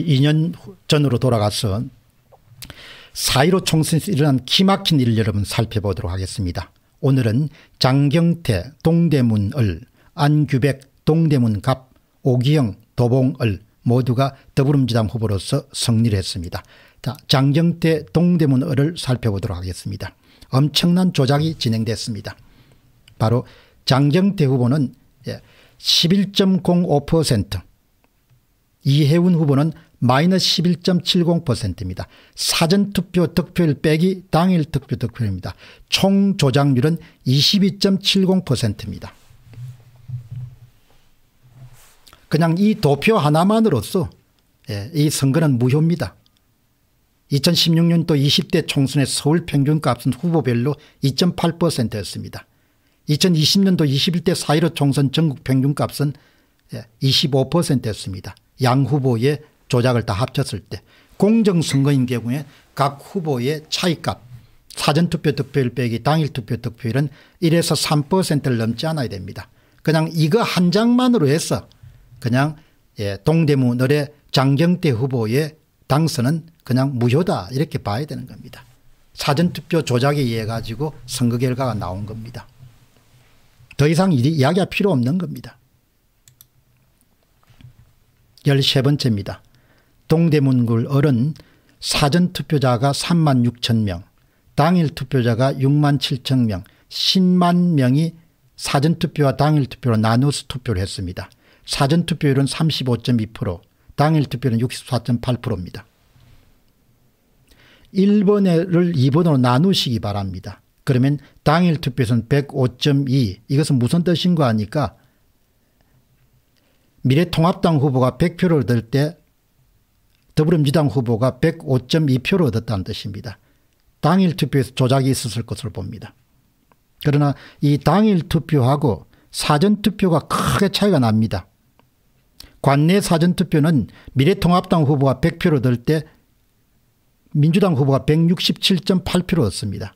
2년 전으로 돌아가서 4.15 총선에서 일어난 기막힌 일을 여러분 살펴보도록 하겠습니다. 오늘은 장경태 동대문을 안규백 동대문갑 오기영 도봉을 모두가 더불음지당 후보로서 승리를 했습니다. 자, 장경태 동대문을 살펴보도록 하겠습니다. 엄청난 조작이 진행됐습니다. 바로 장경태 후보는 11.05% 예, 이혜훈 후보는 마이너스 11.70%입니다. 사전투표 득표율 빼기 당일 득표 득표율입니다. 총 조작률은 22.70%입니다. 그냥 이 도표 하나만으로써 예, 이 선거는 무효입니다. 2016년도 20대 총선의 서울 평균값은 후보별로 2.8%였습니다. 2020년도 21대 4.15 총선 전국 평균값은 25%였습니다. 예, 양 후보의 조작을 다 합쳤을 때 공정선거인 경우에 각 후보의 차이값 사전투표 득표율 빼기 당일 투표 득표율은 1에서 3%를 넘지 않아야 됩니다. 그냥 이거 한 장만으로 해서 그냥 예, 동대문 을의 장경태 후보의 당선은 그냥 무효다 이렇게 봐야 되는 겁니다. 사전투표 조작에 의해 가지고 선거 결과가 나온 겁니다. 더 이상 이야기할 필요 없는 겁니다. 13번째입니다. 동대문굴 얼은 사전투표자가 3만 6천 명, 당일 투표자가 6만 7천 명, 10만 명이 사전투표와 당일투표로 나누어서 투표를 했습니다. 사전투표율은 35.2%, 당일투표율은 64.8%입니다. 1번을 2번으로 나누시기 바랍니다. 그러면 당일투표에서는 105.2 이것은 무슨 뜻인가 하니까 미래통합당 후보가 100표를 얻을 때 더불어민주당 후보가 105.2표를 얻었다는 뜻입니다. 당일 투표에서 조작이 있었을 것으로 봅니다. 그러나 이 당일 투표하고 사전투표가 크게 차이가 납니다. 관내 사전투표는 미래통합당 후보가 100표를 얻을 때 민주당 후보가 167.8표를 얻습니다.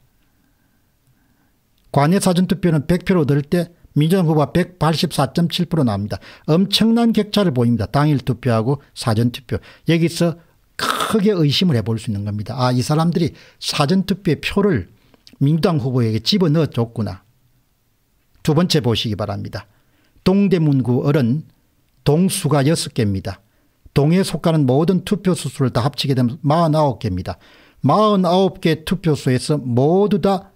관내 사전투표는 100표를 얻을 때 민주당 후보가 184.7% 나옵니다. 엄청난 격차를 보입니다. 당일 투표하고 사전 투표. 여기서 크게 의심을 해볼 수 있는 겁니다. 아, 이 사람들이 사전투표의 표를 민주당 후보에게 집어넣어 줬구나. 두 번째 보시기 바랍니다. 동대문구 을은 동수가 6개입니다. 동에 속하는 모든 투표수수를 다 합치게 되면 49개입니다. 49개 투표수에서 모두 다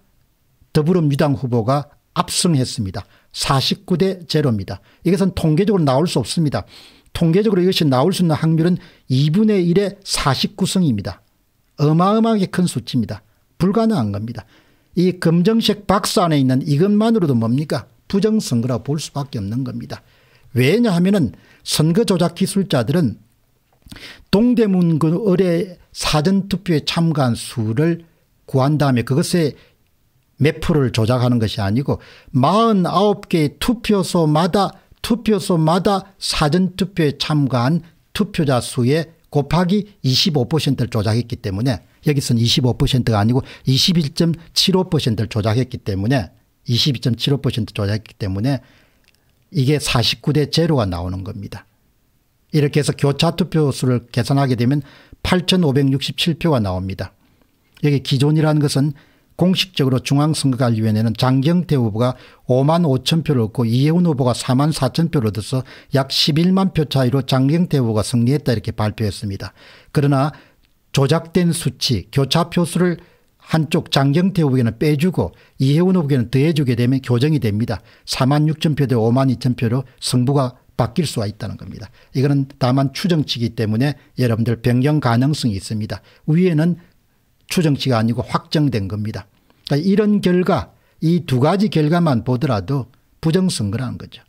더불어민주당 후보가 압승했습니다. 49대 제로입니다. 이것은 통계적으로 나올 수 없습니다. 통계적으로 이것이 나올 수 있는 확률은 2분의 1의 49승입니다. 어마어마하게 큰 수치입니다. 불가능한 겁니다. 이 검정색 박스 안에 있는 이것만으로도 뭡니까? 부정선거라고 볼 수밖에 없는 겁니다. 왜냐하면 선거 조작 기술자들은 동대문 의뢰 사전투표에 참가한 수를 구한 다음에 그것에 몇 표를 조작하는 것이 아니고 49개의 투표소마다 투표소마다 사전투표에 참가한 투표자 수의 곱하기 25%를 조작했기 때문에 여기서는 25%가 아니고 21.75%를 조작했기 때문에 22.75% 조작했기 때문에 이게 49대 제로가 나오는 겁니다. 이렇게 해서 교차 투표수를 계산하게 되면 8,567표가 나옵니다. 여기 기존이라는 것은 공식적으로 중앙선거관리위원회는 장경태 후보가 5만 5천 표를 얻고 이해훈 후보가 4만 4천 표를 얻어서 약 11만 표 차이로 장경태 후보가 승리했다 이렇게 발표했습니다. 그러나 조작된 수치 교차표 수를 한쪽 장경태 후보에는 빼주고 이해훈 후보에는 더해주게 되면 교정이 됩니다. 4만 6천 표대 5만 2천 표로 승부가 바뀔 수가 있다는 겁니다. 이거는 다만 추정치기 때문에 여러분들 변경 가능성이 있습니다. 위에는 추정치가 아니고 확정된 겁니다. 그러니까 이런 결과 이 두 가지 결과만 보더라도 부정선거라는 거죠.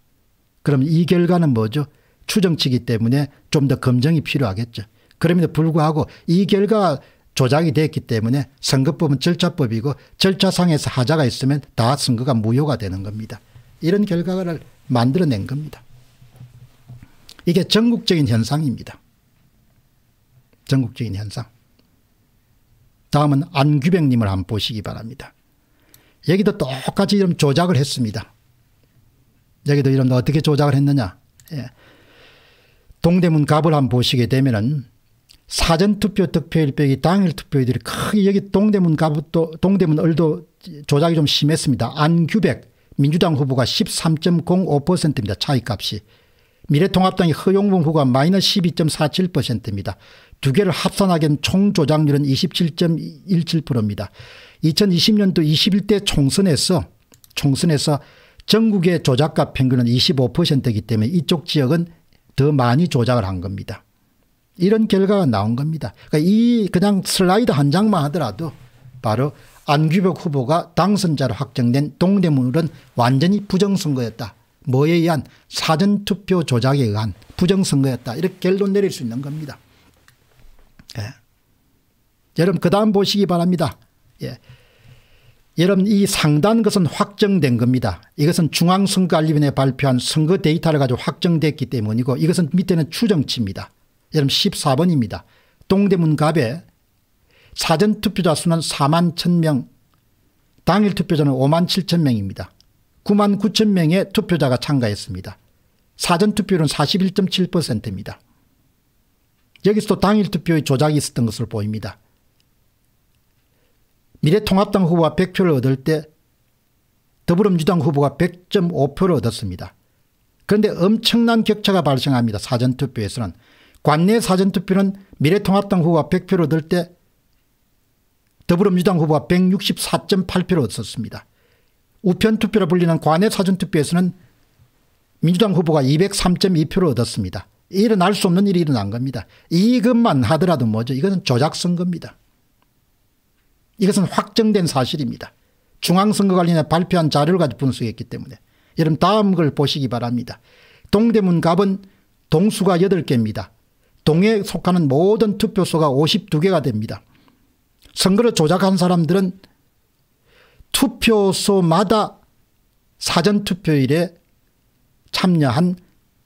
그럼 이 결과는 뭐죠? 추정치기 때문에 좀 더 검증이 필요하겠죠. 그럼에도 불구하고 이 결과 조작이 됐기 때문에 선거법은 절차법이고 절차상에서 하자가 있으면 다 선거가 무효가 되는 겁니다. 이런 결과를 만들어낸 겁니다. 이게 전국적인 현상입니다. 전국적인 현상. 다음은 안규백님을 한번 보시기 바랍니다. 여기도 똑같이 이런 조작을 했습니다. 여기도 이런 어떻게 조작을 했느냐. 예. 동대문 갑을 한번 보시게 되면은 사전투표 득표일 빼기 당일 투표율이 크게 여기 동대문 갑도 동대문 을도 조작이 좀 심했습니다. 안규백 민주당 후보가 13.05%입니다. 차이값이. 미래통합당의 허용봉 후보가 마이너스 12.47%입니다. 두 개를 합산하기엔 총 조작률은 27.17%입니다. 2020년도 21대 총선에서 총선에서 전국의 조작가 평균은 25%이기 때문에 이쪽 지역은 더 많이 조작을 한 겁니다. 이런 결과가 나온 겁니다. 그러니까 이 그냥 슬라이드 한 장만 하더라도 바로 안규벽 후보가 당선자로 확정된 동대문은 완전히 부정선거였다. 뭐에 의한 사전투표 조작에 의한 부정선거였다. 이렇게 결론 내릴 수 있는 겁니다. 예. 여러분 그 다음 보시기 바랍니다. 예. 여러분 이 상단 것은 확정된 겁니다. 이것은 중앙선거관리위원회 발표한 선거 데이터를 가지고 확정됐기 때문이고 이것은 밑에는 추정치입니다. 여러분 14번입니다. 동대문갑에 사전투표자 수는 4만 1 0명 당일 투표자는 5만 7천명입니다. 9만 9천명의 투표자가 참가했습니다. 사전투표율은 41.7%입니다. 여기서도 당일 투표의 조작이 있었던 것으로 보입니다. 미래통합당 후보가 100표를 얻을 때 더불어민주당 후보가 100.5표를 얻었습니다. 그런데 엄청난 격차가 발생합니다. 사전투표에서는. 관내 사전투표는 미래통합당 후보가 100표를 얻을 때 더불어민주당 후보가 164.8표를 얻었습니다. 우편투표라 불리는 관내 사전투표에서는 민주당 후보가 203.2표를 얻었습니다. 일어날 수 없는 일이 일어난 겁니다. 이것만 하더라도 뭐죠? 이것은 조작선거입니다. 이것은 확정된 사실입니다. 중앙선거 관련해 발표한 자료를 가지고 분석했기 때문에. 여러분 다음 걸 보시기 바랍니다. 동대문갑은 동수가 8개입니다. 동에 속하는 모든 투표소가 52개가 됩니다. 선거를 조작한 사람들은 투표소마다 사전투표일에 참여한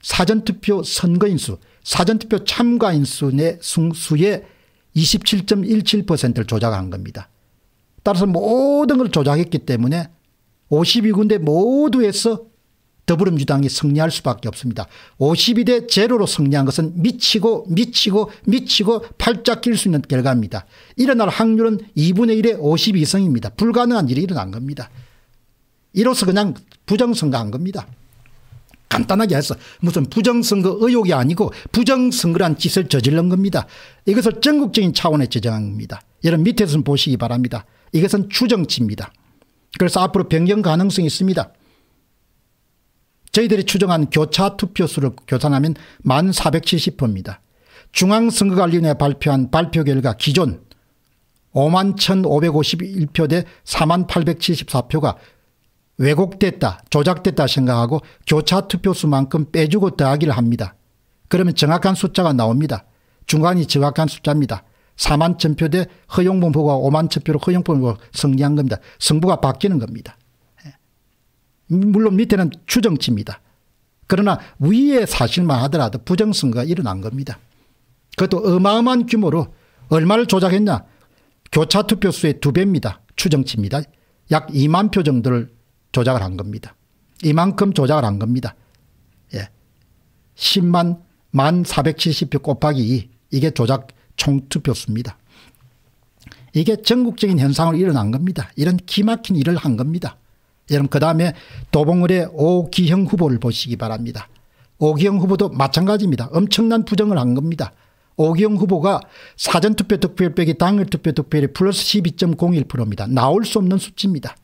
사전투표 선거인수, 사전투표 참가인수 내 승수의 27.17%를 조작한 겁니다. 따라서 모든 걸 조작했기 때문에 52군데 모두에서 더불어민주당이 승리할 수밖에 없습니다. 52대 제로로 승리한 것은 미치고 미치고 미치고 팔짝 낄 수 있는 결과입니다. 일어날 확률은 2분의 1의 52성입니다. 불가능한 일이 일어난 겁니다. 이로써 그냥 부정선거한 겁니다. 간단하게 해서 무슨 부정선거 의혹이 아니고 부정선거란 짓을 저질른 겁니다. 이것을 전국적인 차원에 제정한 겁니다 여러분 밑에서 보시기 바랍니다. 이것은 추정치입니다. 그래서 앞으로 변경 가능성이 있습니다. 저희들이 추정한 교차 투표수를 교산하면 1470표입니다. 중앙선거관리위원회 발표한 발표 결과 기존 5 1,551표 대 4만 874표가 왜곡됐다 조작됐다 생각하고 교차 투표수만큼 빼주고 더하기를 합니다. 그러면 정확한 숫자가 나옵니다. 중간이 정확한 숫자입니다. 4만 천표 대 허용범 후보가 5만 천표로 허용범 후보가 승리한 겁니다. 승부가 바뀌는 겁니다. 예. 물론 밑에는 추정치입니다. 그러나 위에 사실만 하더라도 부정선거가 일어난 겁니다. 그것도 어마어마한 규모로 얼마를 조작했냐. 교차투표수의 두 배입니다. 추정치입니다. 약 2만 표 정도를 조작을 한 겁니다. 이만큼 조작을 한 겁니다. 예. 10만 1만 470표 곱하기 2 이게 조작 총투표수입니다. 이게 전국적인 현상으로 일어난 겁니다. 이런 기막힌 일을 한 겁니다. 여러분 그 다음에 도봉을의 오기형 후보를 보시기 바랍니다. 오기형 후보도 마찬가지입니다. 엄청난 부정을 한 겁니다. 오기영 후보가 사전투표 득표 빼기 당일 투표 득표율이 플러스 12.01%입니다. 나올 수 없는 수치입니다.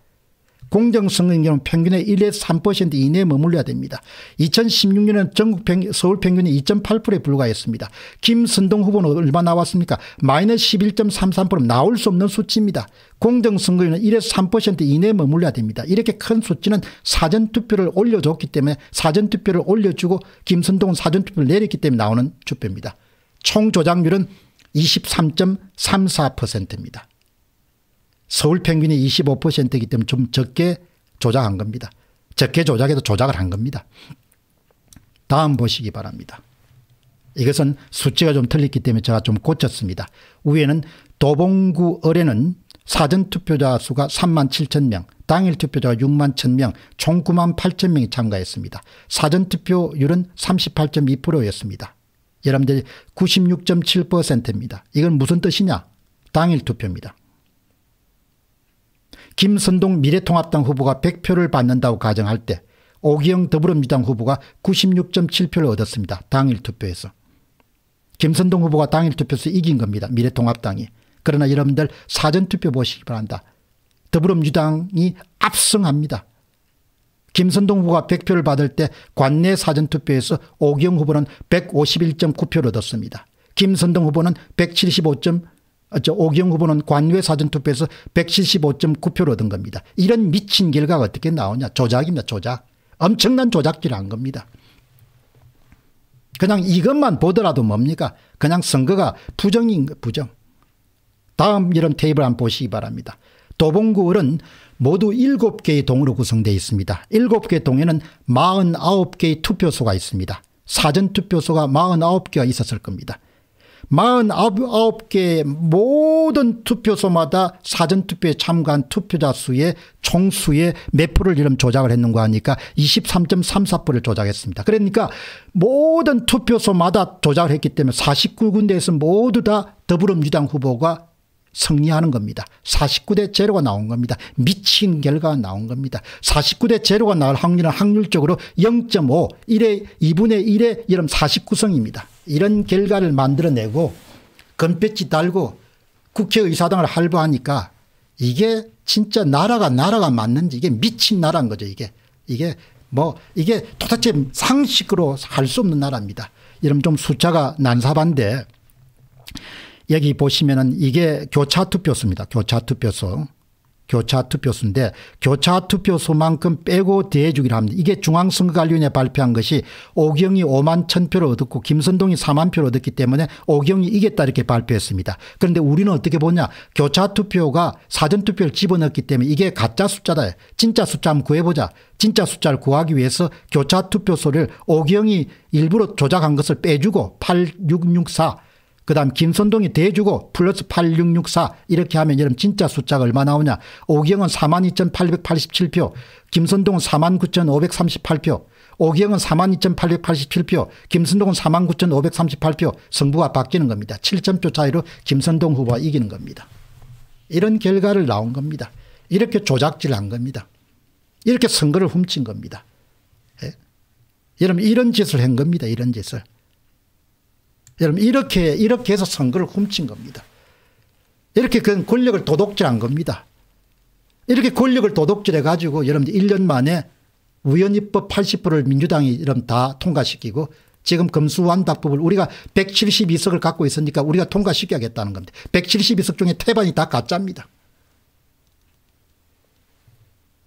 공정선거인 경우 평균의 1에서 3% 이내에 머물러야 됩니다. 2016년은 전국 평, 서울 평균이 2.8%에 불과했습니다. 김선동 후보는 얼마 나왔습니까? 마이너스 11.33% 나올 수 없는 수치입니다. 공정선거에는 1에서 3% 이내에 머물러야 됩니다. 이렇게 큰 수치는 사전투표를 올려줬기 때문에 사전투표를 올려주고 김선동은 사전투표를 내렸기 때문에 나오는 투표입니다. 총조작률은 23.34%입니다. 서울 평균이 25%이기 때문에 좀 적게 조작한 겁니다. 적게 조작해도 조작을 한 겁니다. 다음 보시기 바랍니다. 이것은 수치가 좀 틀렸기 때문에 제가 좀 고쳤습니다. 위에는 도봉구 의뢰는 사전투표자 수가 3만 7천 명, 당일 투표자가 6만 1천 명, 총 9만 8천 명이 참가했습니다. 사전투표율은 38.2%였습니다. 여러분들 96.7%입니다. 이건 무슨 뜻이냐? 당일 투표입니다. 김선동 미래통합당 후보가 100표를 받는다고 가정할 때 오기영 더불어민주당 후보가 96.7표를 얻었습니다. 당일 투표에서. 김선동 후보가 당일 투표에서 이긴 겁니다. 미래통합당이. 그러나 여러분들 사전투표 보시기 바란다. 더불어민주당이 압승합니다. 김선동 후보가 100표를 받을 때 관내 사전투표에서 오기영 후보는 151.9표를 얻었습니다. 김선동 후보는 175. 저 오경 후보는 관외 사전투표에서 175.9표를 얻은 겁니다. 이런 미친 결과가 어떻게 나오냐. 조작입니다. 조작. 엄청난 조작질을 한 겁니다. 그냥 이것만 보더라도 뭡니까? 그냥 선거가 부정인 거 부정. 다음 이런 테이블 한번 보시기 바랍니다. 도봉구을은 모두 7개의 동으로 구성되어 있습니다. 7개 동에는 49개의 투표소가 있습니다. 사전투표소가 49개가 있었을 겁니다. 4 9개 모든 투표소마다 사전투표에 참가한 투표자 수의 총수의 몇 프를 이름 조작을 했는가 하니까 23.34%를 조작했습니다. 그러니까 모든 투표소마다 조작을 했기 때문에 49군데에서 모두 다 더불어민주당 후보가 승리하는 겁니다. 49대 제로가 나온 겁니다. 미친 결과가 나온 겁니다. 49대 제로가 나올 확률은 확률적으로 0.5, 1에 2분의 1에 이름 49성입니다. 이런 결과를 만들어내고 금빛이 달고 국회의사당을 할부하니까 이게 진짜 나라가 나라가 맞는지 이게 미친 나라인 거죠 이게 이게 뭐 이게 도대체 상식으로 할 수 없는 나라입니다. 여러분 좀 숫자가 난사반데 여기 보시면은 이게 교차 투표수입니다 교차 투표수 교차 투표수인데 교차 투표수만큼 빼고 대해주기로 합니다. 이게 중앙선거관리위원회 발표한 것이 오경이 5만 1천 표를 얻었고 김선동이 4만 표를 얻었기 때문에 오경이 이겼다 이렇게 발표했습니다. 그런데 우리는 어떻게 보냐 교차 투표가 사전투표를 집어넣었기 때문에 이게 가짜 숫자다. 진짜 숫자 한번 구해보자. 진짜 숫자를 구하기 위해서 교차 투표소를 오경이 일부러 조작한 것을 빼주고 8664그 다음 김선동이 대주고 플러스 8664 이렇게 하면 여러분 진짜 숫자가 얼마 나오냐. 오경은 42,887표 김선동은 49,538표 오경은 42,887표 김선동은 49,538표 승부가 바뀌는 겁니다. 7점표 차이로 김선동 후보가 이기는 겁니다. 이런 결과를 나온 겁니다. 이렇게 조작질한 겁니다. 이렇게 선거를 훔친 겁니다. 예? 여러분 이런 짓을 한 겁니다. 이런 짓을. 여러분 이렇게 이렇게 해서 선거를 훔친 겁니다. 이렇게 그 권력을 도둑질한 겁니다. 이렇게 권력을 도둑질해 가지고 여러분들 1년 만에 우연입법 80%를 민주당이 이런 다 통과시키고 지금 금수완답법을 우리가 172석을 갖고 있으니까 우리가 통과시켜야겠다는 겁니다. 172석 중에 태반이 다 가짜입니다.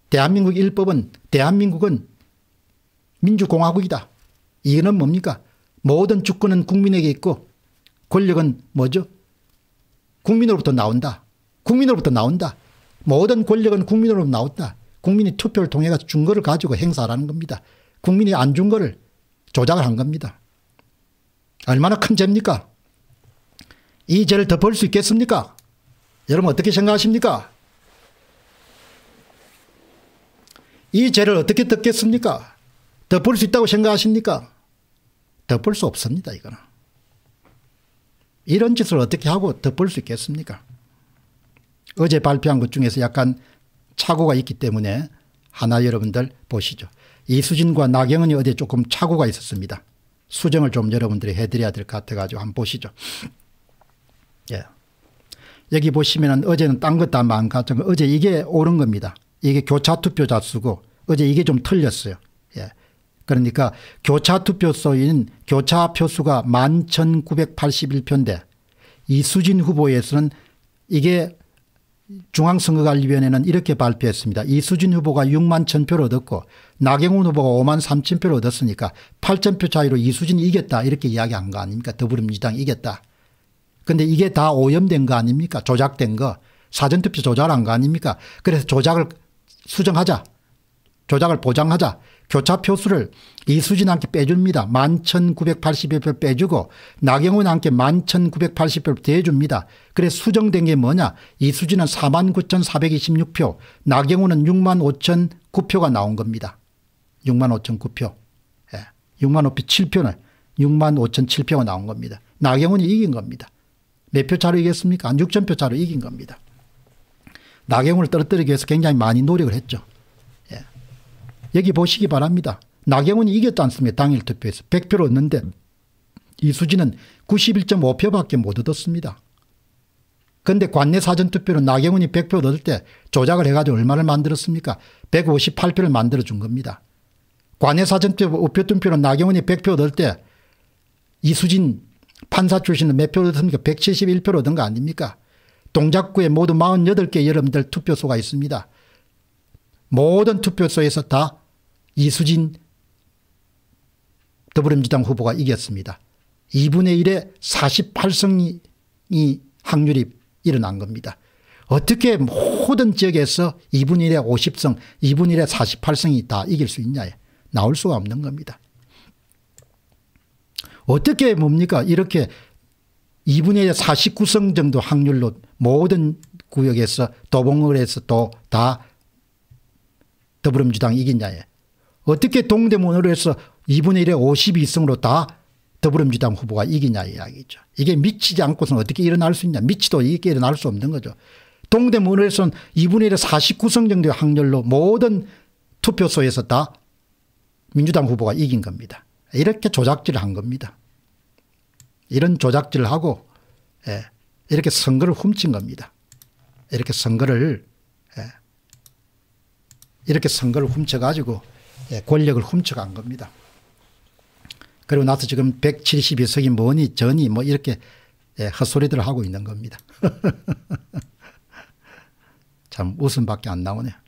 대한민국 일법은 대한민국은 민주공화국이다. 이는 뭡니까? 모든 주권은 국민에게 있고 권력은 뭐죠? 국민으로부터 나온다. 국민으로부터 나온다. 모든 권력은 국민으로부터 나온다. 국민이 투표를 통해서 준 거를 가지고 행사라는 겁니다. 국민이 안 준 거를 조작을 한 겁니다. 얼마나 큰 죄입니까? 이 죄를 덮을 수 있겠습니까? 여러분 어떻게 생각하십니까? 이 죄를 어떻게 덮겠습니까? 덮을 수 있다고 생각하십니까? 덮을 수 없습니다. 이거는. 이런 짓을 어떻게 하고 덮을 수 있겠습니까? 어제 발표한 것 중에서 약간 착오가 있기 때문에 하나 여러분들 보시죠. 이수진과 나경원이 어제 조금 착오가 있었습니다. 수정을 좀 여러분들이 해드려야 될 것 같아가지고 한번 보시죠. 예. 여기 보시면 어제는 딴 것다 망가져. 어제 이게 옳은 겁니다. 이게 교차 투표 자수고 어제 이게 좀 틀렸어요. 그러니까 교차 투표소인 교차 표수가 11,981표인데 이수진 후보에서는 이게 중앙선거관리위원회는 이렇게 발표했습니다. 이수진 후보가 6만 1,000표를 얻었고 나경원 후보가 5만 3,000표를 얻었으니까 8,000표 차이로 이수진이 이겼다 이렇게 이야기한 거 아닙니까? 더불어민주당이 이겼다. 근데 이게 다 오염된 거 아닙니까? 조작된 거. 사전투표 조작한 거 아닙니까? 그래서 조작을 수정하자. 조작을 보장하자 교차 표수를 이수진한테 빼줍니다. 11,980표 빼주고 나경원한테 11,980표 대줍니다. 그래 수정된 게 뭐냐 이수진은 49,426표 나경원은 65,009표가 나온 겁니다. 65,009표 예. 6 5 0 0표 7표는 65,007표가 나온 겁니다. 나경원이 이긴 겁니다. 몇 표 차로 이겼습니까? 6,000표 차로 이긴 겁니다. 나경원을 떨어뜨리기 위해서 굉장히 많이 노력을 했죠. 여기 보시기 바랍니다. 나경원이 이겼지 않습니까? 당일 투표에서. 100표를 얻는데 이수진은 91.5표밖에 못 얻었습니다. 근데 관내 사전투표로 나경원이 100표 얻을 때 조작을 해가지고 얼마를 만들었습니까? 158표를 만들어준 겁니다. 관내 사전투표 로 나경원이 100표 얻을 때 이수진 판사 출신은 몇 표를 얻었습니까? 171표를 얻은 거 아닙니까? 동작구에 모두 48개 여러분들 투표소가 있습니다. 모든 투표소에서 다 이수진 더불어민주당 후보가 이겼습니다. 2분의 1에 48성이 확률이 일어난 겁니다. 어떻게 모든 지역에서 2분의 1에 50성, 2분의 1에 48성이 다 이길 수 있냐. 나올 수가 없는 겁니다. 어떻게 뭡니까? 이렇게 2분의 1에 49성 정도 확률로 모든 구역에서 도봉을해서또 다 더불어민주당 이긴냐에 어떻게 동대문으로 해서 2분의 1에 52승으로 다 더불어민주당 후보가 이기냐 이야기죠. 이게 미치지 않고서는 어떻게 일어날 수 있냐. 미치도 이게 일어날 수 없는 거죠. 동대문에서는 2분의 1에 4 9승 정도의 확률로 모든 투표소에서 다 민주당 후보가 이긴 겁니다. 이렇게 조작질을 한 겁니다. 이런 조작질을 하고 예, 이렇게 선거를 훔친 겁니다. 이렇게 선거를 예, 이렇게 선거를 훔쳐가지고 예, 권력을 훔쳐간 겁니다. 그리고 나서 지금 172석이 뭐니 저니 뭐 이렇게 예, 헛소리들을 하고 있는 겁니다. 참 웃음밖에 안 나오네요.